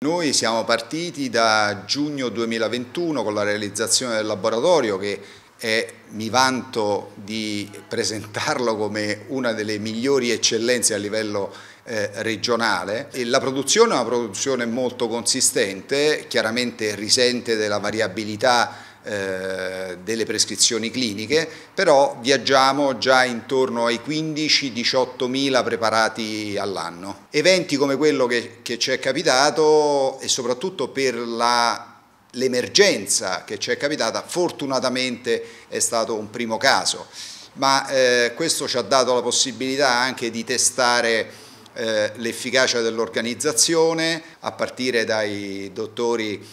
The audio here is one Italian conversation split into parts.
Noi siamo partiti da giugno 2021 con la realizzazione del laboratorio che è, mi vanto di presentarlo come una delle migliori eccellenze a livello eh, regionale. E la produzione è una produzione molto consistente, chiaramente risente della variabilità eh, delle prescrizioni cliniche, però viaggiamo già intorno ai 15-18 mila preparati all'anno. Eventi come quello che, che ci è capitato e soprattutto per la l'emergenza che ci è capitata, fortunatamente è stato un primo caso, ma eh, questo ci ha dato la possibilità anche di testare eh, l'efficacia dell'organizzazione a partire dai dottori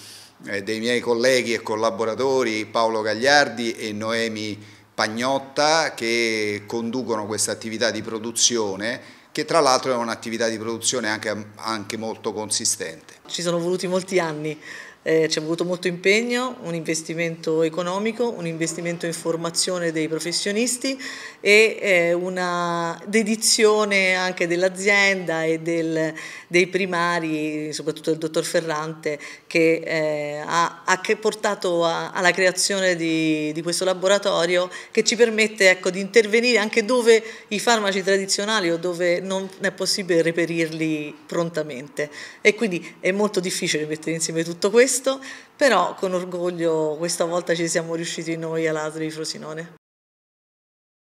eh, dei miei colleghi e collaboratori Paolo Gagliardi e Noemi Pagnotta che conducono questa attività di produzione che tra l'altro è un'attività di produzione anche, anche, molto consistente. Ci sono voluti molti anni, eh, ci è voluto molto impegno, un investimento economico, un investimento in formazione dei professionisti e eh, una dedizione anche dell'azienda e del, dei primari, soprattutto del dottor Ferrante, che eh, ha, ha, portato a, alla creazione di, di, questo laboratorio che ci permette ecco, di intervenire anche dove i farmaci tradizionali o dove non è possibile reperirli prontamente e quindi è molto difficile mettere insieme tutto questo, però con orgoglio questa volta ci siamo riusciti noi all'Asri Frosinone.